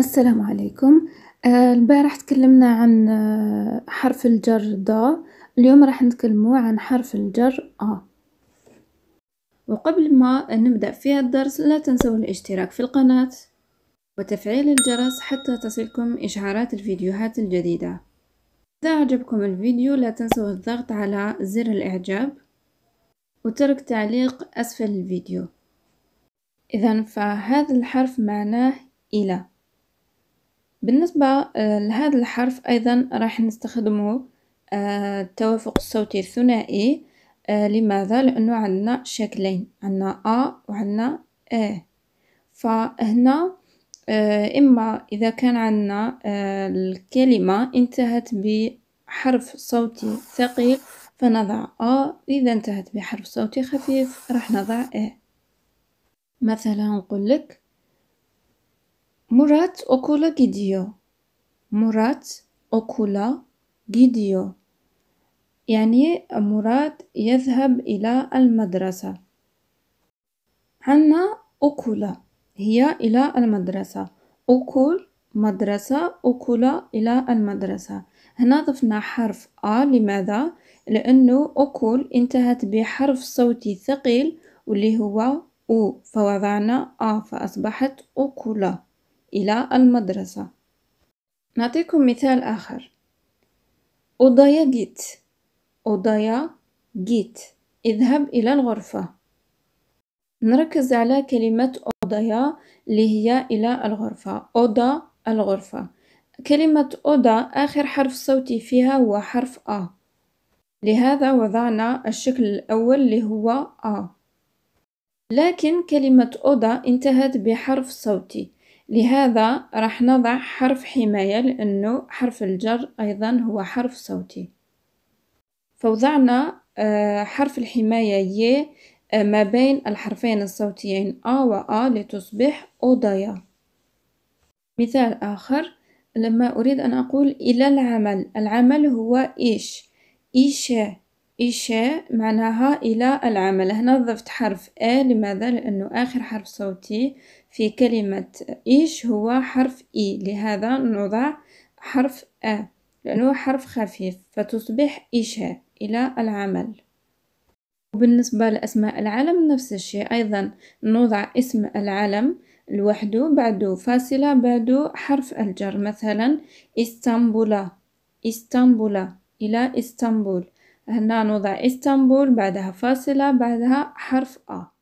السلام عليكم آه، البارح تكلمنا عن آه، حرف الجر د اليوم راح نتكلمو عن حرف الجر ا آه. وقبل ما نبدأ في الدرس لا تنسوا الاشتراك في القناة وتفعيل الجرس حتى تصلكم إشعارات الفيديوهات الجديدة إذا أعجبكم الفيديو لا تنسوا الضغط على زر الإعجاب وترك تعليق أسفل الفيديو إذا فهذا الحرف معناه إلى بالنسبة آه، لهذا الحرف أيضا راح نستخدمه آه، التوافق الصوتي الثنائي آه، لماذا؟ لأنه عندنا شكلين عندنا أ وعندنا أ فهنا إما إذا كان عندنا الكلمة انتهت بحرف صوتي ثقيل فنضع أ إذا انتهت بحرف صوتي خفيف راح نضع أ مثلا نقول لك Murat okula gidiyor. Murat okula gidiyor. يعني مراد يذهب إلى المدرسة. عنا أكل هي إلى المدرسة أكل مدرسة أكل إلى المدرسة هنا ضفنا حرف أ لماذا؟ لأنه أكل انتهت بحرف صوتي ثقيل واللي هو أو فوضعنا أ فأصبحت أكل إلى المدرسة نعطيكم مثال آخر أودايا جيت أودايا جيت اذهب إلى الغرفة نركز على كلمة أودايا اللي هي إلى الغرفة أودا الغرفة كلمة أودا آخر حرف صوتي فيها هو حرف أ لهذا وضعنا الشكل الأول اللي هو أ لكن كلمة أودا انتهت بحرف صوتي لهذا راح نضع حرف حماية لأنه حرف الجر أيضا هو حرف صوتي فوضعنا آه، حرف الحماية ي آه، ما بين الحرفين الصوتيين آ و أ لتصبح أوضايا مثال آخر لما أريد أن أقول إلى العمل العمل هو إيش إيشا إيشاء معناها إلى العمل هنا ضفت حرف أ لماذا؟ لأنه آخر حرف صوتي في كلمة إيش هو حرف إي لهذا نضع حرف أ لأنه حرف خفيف فتصبح إيشاء إلى العمل وبالنسبة لأسماء العلم نفس الشيء أيضا نوضع اسم العلم لوحده بعده فاصلة بعده حرف الجر مثلا إسطنبولا إسطنبولا إلى اسطنبول هنا نوضع اسطنبول بعدها فاصلة بعدها حرف أ